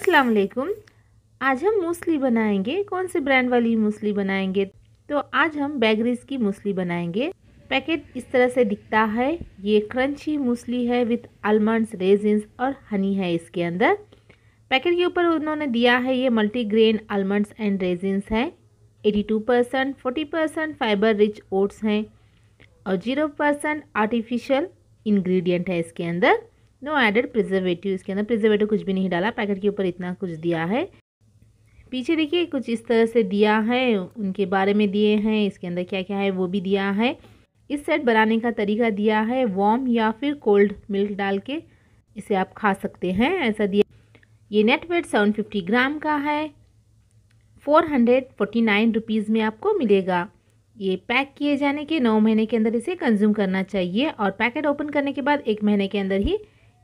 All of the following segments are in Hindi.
अस्सलाम वालेकुम आज हम मूसली बनाएंगे कौन से ब्रांड वाली मूसली बनाएंगे तो आज हम बैगरीज की मूसली बनाएंगे पैकेट इस तरह से दिखता है ये क्रंची मूसली है विथ आलमंड्स रेजिन्स और हनी है इसके अंदर पैकेट के ऊपर उन्होंने दिया है ये multi grain almonds and raisins है two percent forty percent fibre rich oats हैं और जीरो परसेंट आर्टिफिशियल इन्ग्रीडियंट है इसके अंदर नो एडेड प्रिजर्वेटिव इसके अंदर प्रिजर्वेटिव कुछ भी नहीं डाला पैकेट के ऊपर इतना कुछ दिया है पीछे देखिए कुछ इस तरह से दिया है उनके बारे में दिए हैं इसके अंदर क्या क्या है वो भी दिया है इस सेट बनाने का तरीका दिया है वॉम या फिर कोल्ड मिल्क डाल के इसे आप खा सकते हैं ऐसा दिया ये net weight seven fifty gram का है four hundred forty nine rupees में आपको मिलेगा ये पैक किए जाने के नौ महीने के अंदर इसे कंज्यूम करना चाहिए और पैकेट ओपन करने के बाद एक महीने के अंदर ही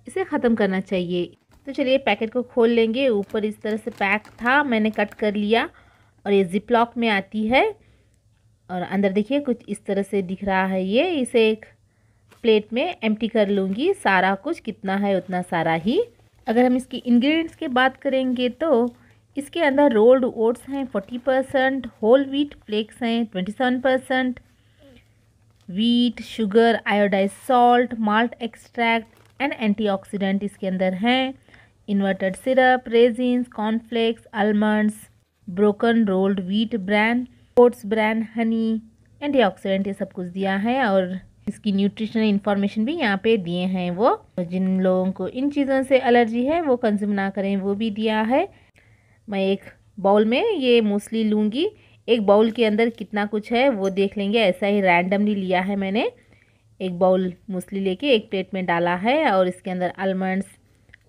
इसे ख़त्म करना चाहिए तो चलिए पैकेट को खोल लेंगे ऊपर इस तरह से पैक था मैंने कट कर लिया और ये जिप लॉक में आती है और अंदर देखिए कुछ इस तरह से दिख रहा है ये इसे एक प्लेट में एम्प्टी कर लूँगी सारा कुछ कितना है उतना सारा ही अगर हम इसके इंग्रेडिएंट्स की बात करेंगे तो इसके अंदर रोल्ड ओट्स हैं forty percent whole wheat flakes हैं twenty seven percent wheat sugar iodised salt malt extract and antioxidant इसके अंदर हैं inverted syrup raisins cornflakes almonds broken rolled wheat bran oats bran honey antioxidant ये सब कुछ दिया है और इसकी न्यूट्रिशनल इन्फॉर्मेशन भी यहाँ पे दिए हैं वो जिन लोगों को इन चीज़ों से एलर्जी है वो कंज्यूम ना करें वो भी दिया है मैं एक बाउल में ये मोस्टली लूँगी एक बाउल के अंदर कितना कुछ है वो देख लेंगे ऐसा ही रैंडमली लिया है मैंने एक बाउल मूसली लेके एक प्लेट में डाला है और इसके अंदर आलमंड्स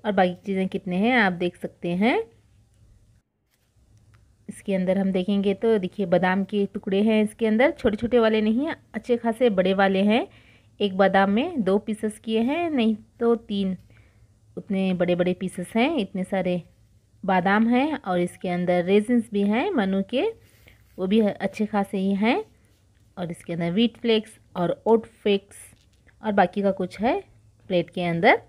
और बाकी चीज़ें कितने हैं आप देख सकते हैं इसके अंदर हम देखेंगे तो देखिए बादाम के टुकड़े हैं इसके अंदर छोटे छोटे वाले नहीं हैं अच्छे खासे बड़े वाले हैं एक बादाम में दो पीसेस किए हैं नहीं तो तीन उतने बड़े बड़े पीसेस हैं इतने सारे बादाम हैं और इसके अंदर रेजिन्स भी हैं मनु के वो भी अच्छे खासे ही हैं और इसके अंदर व्हीट फ्लेक्स और ओट फ्लेक्स और बाकी का कुछ है प्लेट के अंदर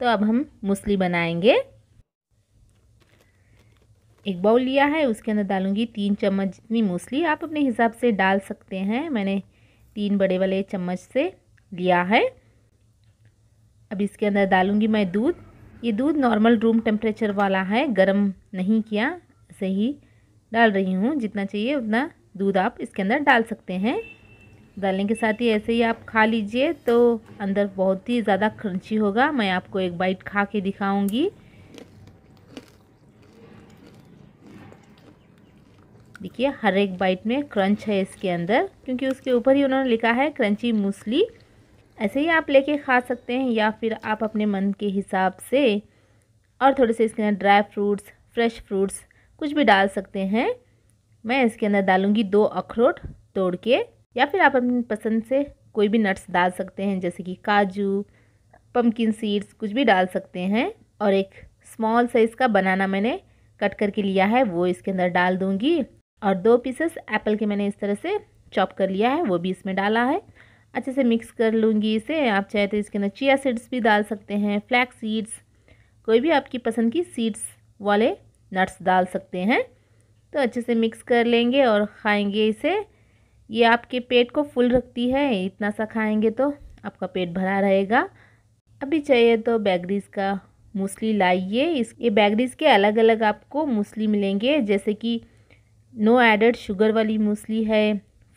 तो अब हम मूसली बनाएंगे एक बाउल लिया है उसके अंदर डालूंगी तीन चम्मच जितनी मूसली आप अपने हिसाब से डाल सकते हैं मैंने तीन बड़े वाले चम्मच से लिया है अब इसके अंदर डालूंगी मैं दूध ये दूध नॉर्मल रूम टेम्परेचर वाला है गर्म नहीं किया ऐसे ही डाल रही हूँ जितना चाहिए उतना दूध आप इसके अंदर डाल सकते हैं डालने के साथ ही ऐसे ही आप खा लीजिए तो अंदर बहुत ही ज़्यादा क्रंची होगा मैं आपको एक बाइट खा के दिखाऊंगी देखिए हर एक बाइट में क्रंच है इसके अंदर क्योंकि उसके ऊपर ही उन्होंने लिखा है क्रंची मूसली ऐसे ही आप लेके खा सकते हैं या फिर आप अपने मन के हिसाब से और थोड़े से इसके अंदर ड्राई फ्रूट्स फ्रेश फ्रूट्स कुछ भी डाल सकते हैं मैं इसके अंदर डालूँगी दो अखरोट तोड़ के या फिर आप अपनी पसंद से कोई भी नट्स डाल सकते हैं जैसे कि काजू पम्पकिन सीड्स कुछ भी डाल सकते हैं और एक स्मॉल साइज़ का बनाना मैंने कट करके लिया है वो इसके अंदर डाल दूँगी और दो पीसेस एप्पल के मैंने इस तरह से चॉप कर लिया है वो भी इसमें डाला है अच्छे से मिक्स कर लूँगी इसे आप चाहे तो इसके अंदर चिया सीड्स भी डाल सकते हैं फ्लैक्स सीड्स कोई भी आपकी पसंद की सीड्स वाले नट्स डाल सकते हैं तो अच्छे से मिक्स कर लेंगे और खाएंगे इसे ये आपके पेट को फुल रखती है इतना सा खाएंगे तो आपका पेट भरा रहेगा अभी चाहिए तो बैगरीज का मूसली लाइए इस ये बैगरीज के अलग अलग आपको मूसली मिलेंगे जैसे कि नो एडेड शुगर वाली मूसली है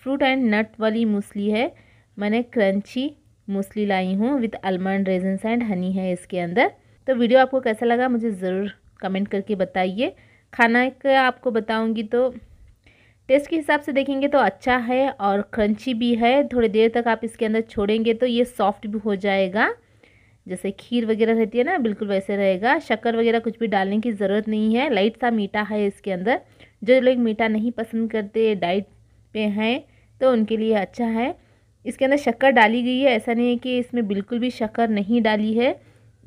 फ्रूट एंड नट वाली मूसली है मैंने क्रंची मूसली लाई हूँ with almond raisins and honey है इसके अंदर तो वीडियो आपको कैसा लगा मुझे ज़रूर कमेंट करके बताइए खाना का आपको बताऊंगी तो टेस्ट के हिसाब से देखेंगे तो अच्छा है और क्रंची भी है थोड़ी देर तक आप इसके अंदर छोड़ेंगे तो ये सॉफ्ट भी हो जाएगा जैसे खीर वगैरह रहती है ना बिल्कुल वैसे रहेगा शक्कर वगैरह कुछ भी डालने की ज़रूरत नहीं है लाइट सा मीठा है इसके अंदर जो लोग मीठा नहीं पसंद करते डाइट पे हैं तो उनके लिए अच्छा है इसके अंदर शक्कर डाली गई है ऐसा नहीं है कि इसमें बिल्कुल भी शक्कर नहीं डाली है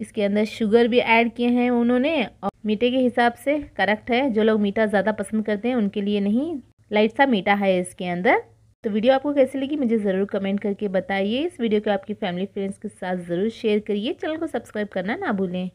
इसके अंदर शुगर भी ऐड किए हैं उन्होंने और मीठे के हिसाब से करेक्ट है जो लोग मीठा ज़्यादा पसंद करते हैं उनके लिए नहीं लाइट सा मीठा है इसके अंदर तो वीडियो आपको कैसी लगी मुझे ज़रूर कमेंट करके बताइए इस वीडियो को आपकी फैमिली फ्रेंड्स के साथ ज़रूर शेयर करिए चैनल को सब्सक्राइब करना ना भूलें